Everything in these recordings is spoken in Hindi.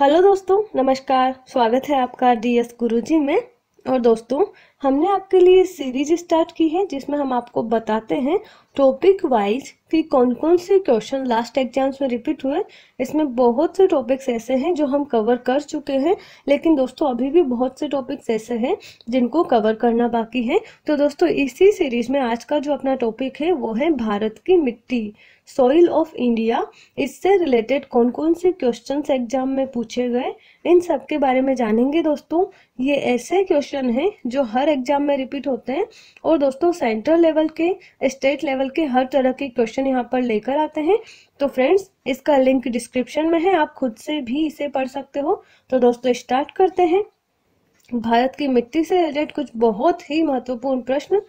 हेलो दोस्तों नमस्कार स्वागत है आपका डी एस गुरु जी में और दोस्तों हमने आपके लिए सीरीज स्टार्ट की है जिसमें हम आपको बताते हैं टॉपिक वाइज कि कौन कौन से क्वेश्चन लास्ट एग्जाम्स में रिपीट हुए इसमें बहुत से टॉपिक्स ऐसे हैं जो हम कवर कर चुके हैं लेकिन दोस्तों अभी भी बहुत से टॉपिक्स ऐसे हैं जिनको कवर करना बाकी है तो दोस्तों इसी सीरीज में आज का जो अपना टॉपिक है वो है भारत की मिट्टी सॉइल ऑफ इंडिया इससे रिलेटेड कौन कौन से क्वेश्चन एग्जाम में पूछे गए इन सब के बारे में जानेंगे दोस्तों ये ऐसे क्वेश्चन हैं जो हर एग्जाम में रिपीट होते हैं और दोस्तों सेंट्रल लेवल के स्टेट लेवल के हर तरह के क्वेश्चन यहाँ पर लेकर आते हैं तो फ्रेंड्स इसका लिंक डिस्क्रिप्शन में है आप खुद से भी इसे पढ़ सकते हो तो दोस्तों स्टार्ट करते हैं भारत की मिट्टी से रिलेटेड कुछ बहुत ही महत्वपूर्ण प्रश्न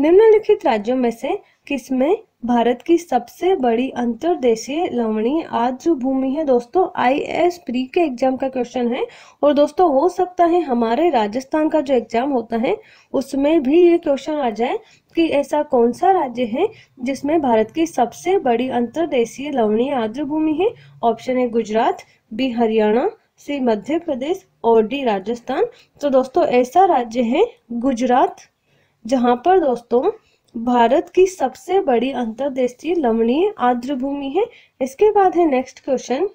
निम्नलिखित राज्यों में से किसमें भारत की सबसे बड़ी अंतरदेशीय लवणी आज जो भूमि है दोस्तों आई एस प्री के एग्जाम का क्वेश्चन है और दोस्तों हो सकता है हमारे राजस्थान का जो एग्जाम होता है उसमें भी ये क्वेश्चन आ जाए कि ऐसा कौन सा राज्य है जिसमें भारत की सबसे बड़ी अंतरदेशीय लवणीय भूमि है ऑप्शन है गुजरात बी हरियाणा सी मध्य प्रदेश और डी राजस्थान तो दोस्तों ऐसा राज्य है गुजरात जहाँ पर दोस्तों भारत की सबसे बड़ी अंतरदेशीय लवणीय आर्द्रभूमि है इसके बाद है नेक्स्ट क्वेश्चन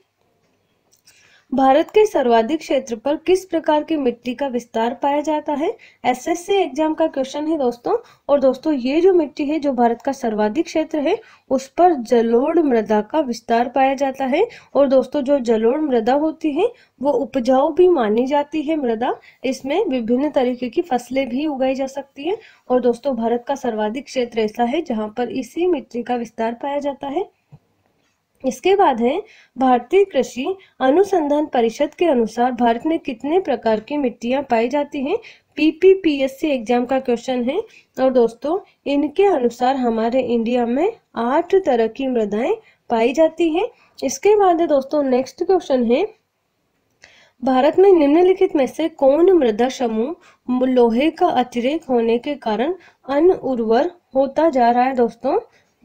भारत के सर्वाधिक क्षेत्र पर किस प्रकार की मिट्टी का विस्तार पाया जाता है एसएससी एग्जाम का क्वेश्चन है दोस्तों और दोस्तों ये जो मिट्टी है जो भारत का सर्वाधिक क्षेत्र है उस पर जलोढ़ मृदा का विस्तार पाया जाता है और दोस्तों जो जलोढ़ मृदा होती है वो उपजाऊ भी मानी जाती है मृदा इसमें विभिन्न तरीके की फसलें भी उगाई जा सकती है और दोस्तों भारत का सर्वाधिक क्षेत्र ऐसा है जहाँ पर इसी मिट्टी का विस्तार पाया जाता है इसके बाद है भारतीय कृषि अनुसंधान परिषद के अनुसार भारत में कितने प्रकार की मिट्टियां पाई जाती हैं पीपीपीएससी एग्जाम का क्वेश्चन है और दोस्तों इनके अनुसार हमारे इंडिया में आठ तरह की मृदाएं पाई जाती हैं इसके बाद है दोस्तों नेक्स्ट क्वेश्चन है भारत में निम्नलिखित में से कौन मृदा समूह लोहे का अतिरेक होने के कारण अन उर्वर होता जा रहा है दोस्तों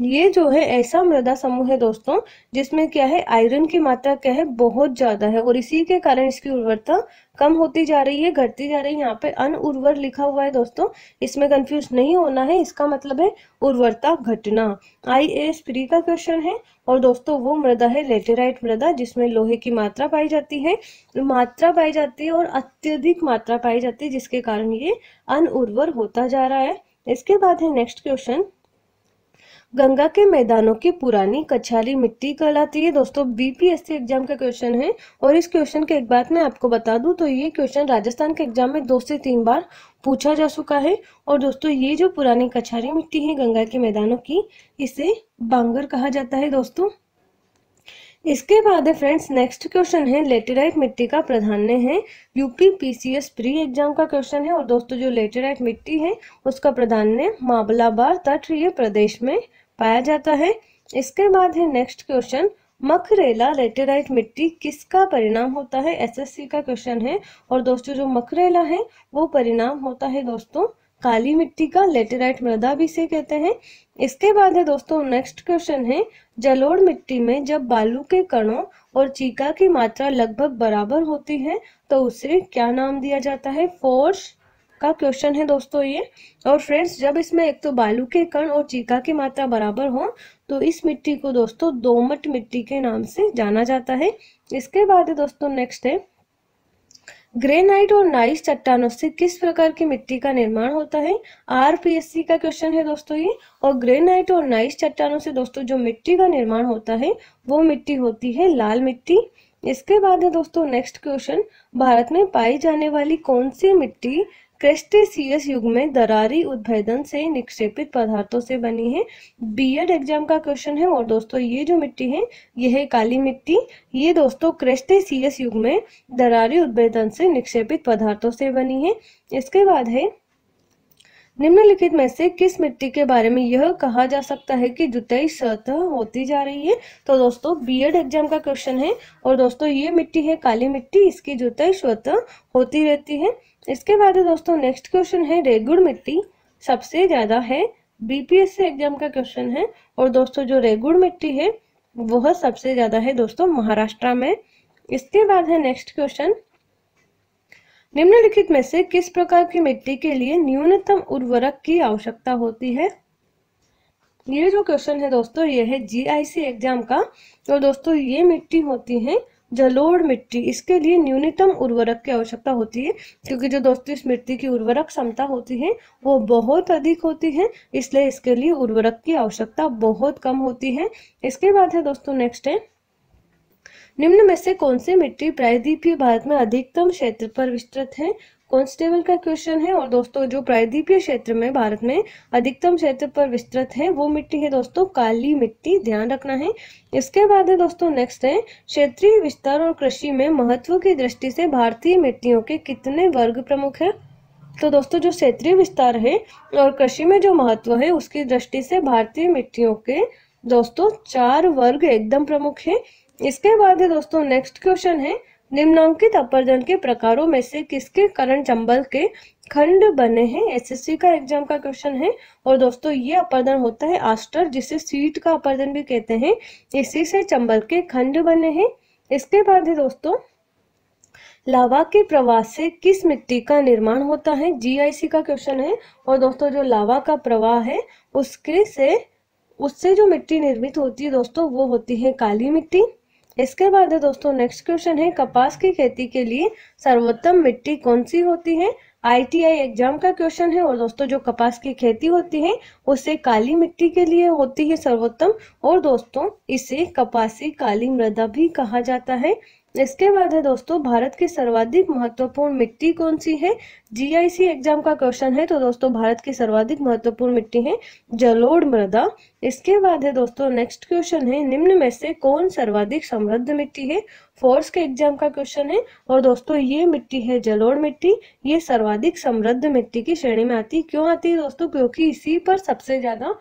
ये जो है ऐसा मृदा समूह है दोस्तों जिसमें क्या है आयरन की मात्रा क्या है बहुत ज्यादा है और इसी के कारण इसकी उर्वरता कम होती जा रही है घटती जा रही है यहाँ पे अन उर्वर लिखा हुआ है दोस्तों इसमें कंफ्यूज नहीं होना है इसका मतलब है उर्वरता घटना आई एस प्री का क्वेश्चन है और दोस्तों वो मृदा है लेटेराइट मृदा जिसमें लोहे की मात्रा पाई जाती है मात्रा पाई जाती है और अत्यधिक मात्रा पाई जाती है जिसके कारण ये उर्वर होता जा रहा है इसके बाद है नेक्स्ट क्वेश्चन गंगा के मैदानों की पुरानी कछाली मिट्टी कहलाती है दोस्तों बीपीएससी एग्जाम का क्वेश्चन है और इस क्वेश्चन के एक बात मैं आपको बता दूं तो ये क्वेश्चन राजस्थान के एग्जाम में दो से तीन बार पूछा जा चुका है और दोस्तों ये जो पुरानी कछारी मिट्टी है गंगा के मैदानों की इसे बांगर कहा जाता है दोस्तों इसके बाद है फ्रेंड्स नेक्स्ट क्वेश्चन है लेटेराइट मिट्टी का प्राधान्य है यूपी पीसीएस प्री एग्जाम का क्वेश्चन है और दोस्तों जो लेटेराइट मिट्टी है उसका प्राधान्य माबलाबार तटीय प्रदेश में पाया जाता है इसके बाद है नेक्स्ट क्वेश्चन मखरेला लेटेराइट मिट्टी किसका परिणाम होता है एसएससी का क्वेश्चन है और दोस्तों जो मखरेला है वो परिणाम होता है दोस्तों काली मिट्टी का लेटेराइट मृदा भी इसे कहते हैं इसके बाद है दोस्तों नेक्स्ट क्वेश्चन है जलोढ़ मिट्टी में जब बालू के कणों और चीका की मात्रा लगभग बराबर होती है तो उसे क्या नाम दिया जाता है फोर्स का क्वेश्चन है दोस्तों ये और फ्रेंड्स जब इसमें एक तो बालू के कण और चीका की मात्रा बराबर हो तो इस मिट्टी को दोस्तों दोमट मिट्टी के नाम से जाना जाता है इसके बाद है दोस्तों नेक्स्ट है ग्रेनाइट और नाइस चट्टानों से किस प्रकार की मिट्टी का निर्माण होता है आरपीएससी का क्वेश्चन है दोस्तों ये और ग्रेनाइट और नाइस चट्टानों से दोस्तों जो मिट्टी का निर्माण होता है वो मिट्टी होती है लाल मिट्टी इसके बाद है दोस्तों नेक्स्ट क्वेश्चन भारत में पाई जाने वाली कौन सी मिट्टी क्रेस्टेसियस युग में दरारी उद्भेदन से निक्षेपित पदार्थों से बनी है बीएड एग्जाम का क्वेश्चन है और दोस्तों ये जो मिट्टी है यह है काली मिट्टी ये दोस्तों क्रेस्टेसियस युग में दरारी उद्भेदन से निक्षेपित पदार्थों से बनी है इसके बाद है निम्नलिखित में से किस मिट्टी के बारे में यह कहा जा सकता है कि जुताई सतह होती जा रही है तो दोस्तों बीएड एग्जाम का क्वेश्चन है और दोस्तों ये मिट्टी है काली मिट्टी इसकी जुताई स्वतः होती रहती है इसके बाद दोस्तों नेक्स्ट क्वेश्चन है रेगुड़ मिट्टी सबसे ज्यादा है बीपीएससी एग्जाम का क्वेश्चन है और दोस्तों जो रेगुड़ मिट्टी है वह सबसे ज्यादा है दोस्तों महाराष्ट्र में इसके बाद है नेक्स्ट क्वेश्चन निम्नलिखित में से किस प्रकार की मिट्टी के लिए न्यूनतम उर्वरक की आवश्यकता होती है ये जो क्वेश्चन है दोस्तों ये है जीआईसी एग्जाम का तो दोस्तों ये मिट्टी होती है जलोड़ मिट्टी इसके लिए न्यूनतम उर्वरक की आवश्यकता होती है क्योंकि जो दोस्तों इस मिट्टी की उर्वरक क्षमता होती है वो बहुत अधिक होती है इसलिए इसके लिए उर्वरक की आवश्यकता बहुत कम होती है इसके बाद है दोस्तों नेक्स्ट है निम्न में से कौन से मिट्टी प्रायद्वीपीय भारत में अधिकतम क्षेत्र पर विस्तृत है कॉन्स्टेबल का क्वेश्चन है और दोस्तों जो प्रायद्वीपीय क्षेत्र में भारत में अधिकतम क्षेत्र पर विस्तृत है वो मिट्टी है दोस्तों काली मिट्टी ध्यान रखना है इसके बाद है दोस्तों नेक्स्ट है क्षेत्रीय विस्तार और कृषि में महत्व की दृष्टि से भारतीय मिट्टियों के कितने वर्ग प्रमुख है तो दोस्तों जो क्षेत्रीय विस्तार है और कृषि में जो महत्व है उसकी दृष्टि से भारतीय मिट्टियों के दोस्तों चार वर्ग एकदम प्रमुख है इसके बाद है दोस्तों नेक्स्ट क्वेश्चन है निम्नांकित अपर्जन के प्रकारों में से किसके करण चंबल के खंड बने हैं एसएससी का एग्जाम का क्वेश्चन है और दोस्तों ये अपर्दन होता है आस्टर जिसे सीट का अपर्दन भी कहते हैं इसी से चंबल के खंड बने हैं इसके बाद है दोस्तों लावा के प्रवाह से किस मिट्टी का निर्माण होता है जीआईसी का क्वेश्चन है और दोस्तों जो लावा का प्रवाह है उसके से उससे जो मिट्टी निर्मित होती है दोस्तों वो होती है काली मिट्टी इसके बाद है दोस्तों नेक्स्ट क्वेश्चन है कपास की खेती के लिए सर्वोत्तम मिट्टी कौन सी होती है आईटीआई एग्जाम का क्वेश्चन है और दोस्तों जो कपास की खेती होती है उसे काली मिट्टी के लिए होती है सर्वोत्तम और दोस्तों इसे कपासी काली मृदा भी कहा जाता है इसके बाद है दोस्तों भारत की सर्वाधिक महत्वपूर्ण मिट्टी कौन सी है जीआईसी एग्जाम का क्वेश्चन है तो दोस्तों भारत की सर्वाधिक महत्वपूर्ण मिट्टी है जलोढ़ मृदा इसके बाद है दोस्तों नेक्स्ट क्वेश्चन है निम्न में से कौन सर्वाधिक समृद्ध मिट्टी है फोर्स के एग्जाम का क्वेश्चन है और दोस्तों ये मिट्टी है जलोड़ मिट्टी ये सर्वाधिक समृद्ध मिट्टी की श्रेणी में आती क्यों आती है दोस्तों क्योंकि इसी पर सबसे ज्यादा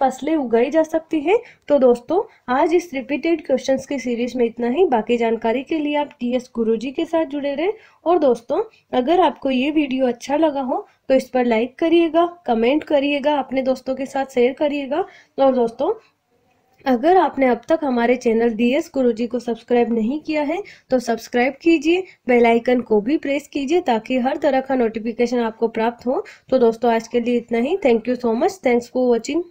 फसलें उगाई जा सकती है तो दोस्तों आज इस रिपीटेड क्वेश्चन की सीरीज में इतना ही बाकी जानकारी के लिए आप टी एस गुरु जी के साथ जुड़े रहे और दोस्तों अगर आपको ये वीडियो अच्छा लगा हो तो इस पर लाइक करिएगा कमेंट करिएगा अपने दोस्तों के साथ शेयर करिएगा और दोस्तों अगर आपने अब तक हमारे चैनल डी एस गुरुजी को सब्सक्राइब नहीं किया है तो सब्सक्राइब कीजिए बेल आइकन को भी प्रेस कीजिए ताकि हर तरह का नोटिफिकेशन आपको प्राप्त हो तो दोस्तों आज के लिए इतना ही thank you so much thanks for watching